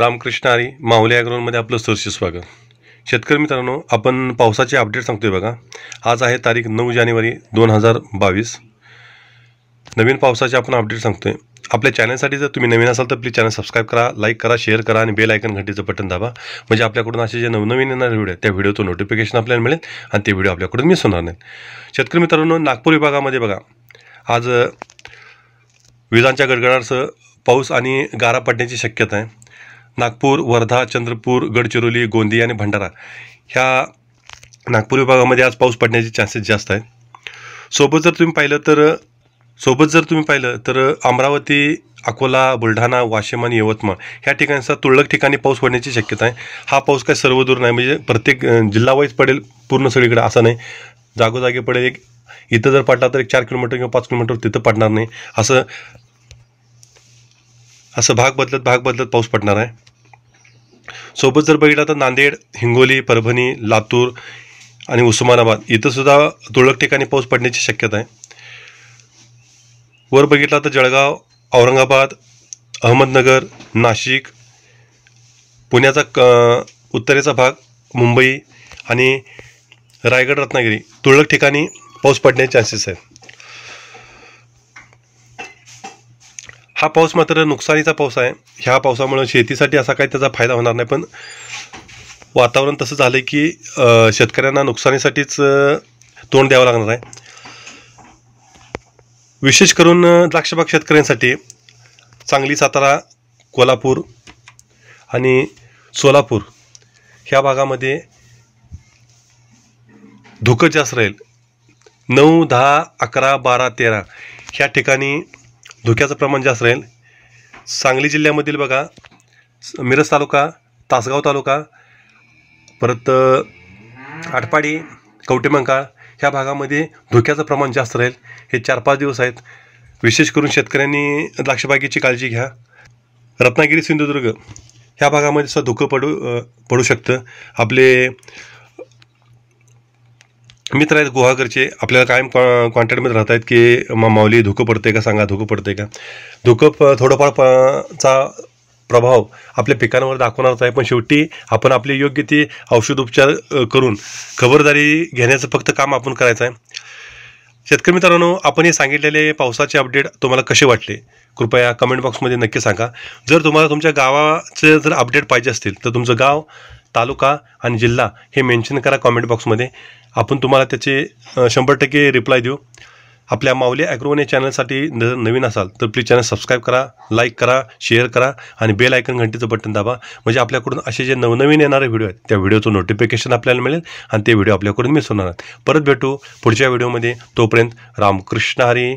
रामकृष्ण आरी माहुली ॲग्रोनमध्ये आपलं सरशी स्वागत शेतकरी मित्रांनो आपण पावसाचे अपडेट सांगतोय बघा आज आहे तारीख नऊ जानेवारी दोन हजार बावीस नवीन पावसाचे आपण अपडेट सांगतोय आपल्या चॅनलसाठी जर तुम्ही नवीन असाल तर प्लीज चॅनल सबस्क्राईब करा लाईक करा शेअर करा आणि बेल आयकन घंटीचं बटन दाबा म्हणजे आपल्याकडून असे जे नवनवीन येणारे व्हिडिओ त्या व्हिडिओचं नोटिफिकेशन आपल्याला मिळेल आणि ते व्हिडिओ आपल्याकडून मिस होणार नाही शेतकरी मित्रांनो नागपूर विभागामध्ये बघा आज विजांच्या गडगडासह पाऊस आणि गारा पडण्याची शक्यता आहे नागपूर वर्धा चंद्रपूर गडचिरोली गोंदिया आणि भंडारा ह्या नागपूर विभागामध्ये आज पाऊस पडण्याचे चान्सेस जास्त आहेत सोबत जर तुम्ही पाहिलं तर सोबत जर तुम्ही पाहिलं तर अमरावती अकोला बुलढाणा वाशिम आणि यवतमाळ ह्या ठिकाणचा तुरळक ठिकाणी पाऊस पडण्याची शक्यता आहे हा पाऊस काय सर्व दूर नाही म्हणजे प्रत्येक जिल्हावाईज पडेल पूर्ण सगळीकडे असा नाही जागोजागी पडेल एक इथं जर पडला तर एक चार किलोमीटर किंवा पाच किलोमीटर तिथं पडणार नाही असं असं भाग बदलत भाग बदलत पाऊस पडणार आहे सोबत जर बघितलं तर नांदेड हिंगोली परभणी लातूर आणि उस्मानाबाद इथंसुद्धा तुरळक ठिकाणी पाऊस पडण्याची शक्यता आहे वर बघितला तर जळगाव औरंगाबाद अहमदनगर नाशिक पुण्याचा क उत्तरेचा भाग मुंबई आणि रायगड रत्नागिरी तुरळक ठिकाणी पाऊस पडण्याचे चान्सेस आहेत हा पाऊस मात्र नुकसानीचा पाऊस आहे ह्या पावसामुळं शेतीसाठी असा काही त्याचा फायदा होणार नाही पण वातावरण तसं झालं की शेतकऱ्यांना नुकसानीसाठीच तोंड द्यावं लागणार आहे विशेष करून द्राक्षबाग शेतकऱ्यांसाठी चांगली सातारा कोल्हापूर आणि सोलापूर ह्या भागामध्ये धुकं जास्त राहील नऊ दहा अकरा बारा तेरा ह्या ठिकाणी धोक्याचं प्रमाण जास्त राहील सांगली जिल्ह्यामधील बघा मिरज तालुका तासगाव तालुका परत आटपाडी कवटेमंकाळ ह्या भागामध्ये धोक्याचं प्रमाण जास्त राहील हे चार पाच दिवस आहेत विशेष करून शेतकऱ्यांनी द्राक्षबागेची काळजी घ्या रत्नागिरी सिंधुदुर्ग ह्या भागामध्ये सुद्धा धुकं पडू पडू शकतं आपले मित्र आहेत गुहागरचे आपल्याला कायम कॉ कॉन्टॅक्टमध्ये राहत आहेत की माऊली धुकं पडते का सांगा धुकं पडते का धुकं प थोडंफार प चा प्रभाव आपल्या पिकांवर दाखवणारच आहे पण शेवटी आपण आपले योग्य औषध उपचार करून खबरदारी घेण्याचं फक्त काम आपण करायचं आहे शेतकरी मित्रांनो आपण हे सांगितलेले पावसाचे अपडेट तुम्हाला कसे वाटले कृपया कमेंट बॉक्समध्ये नक्की सांगा जर तुम्हाला तुमच्या गावाचे जर अपडेट पाहिजे असतील तर तुमचं गाव तालुका आणि जिल्हा हे मेन्शन करा कॉमेंट बॉक्समध्ये आपण तुम्हाला त्याचे शंभर टक्के रिप्लाय देऊ आपल्या माऊली ॲग्रोवन या चॅनलसाठी जर नवीन असाल तर प्लीज चॅनल सबस्क्राईब करा लाईक करा शेअर करा आणि बेल आयकन घंटीचं बटन दाबा म्हणजे आपल्याकडून असे जे नवनवीन येणारे व्हिडिओ आहेत त्या व्हिडिओचं नोटिफिकेशन आपल्याला मिळेल आणि ते व्हिडिओ आपल्याकडून मिस होणार परत भेटू पुढच्या व्हिडिओमध्ये तोपर्यंत रामकृष्ण हरी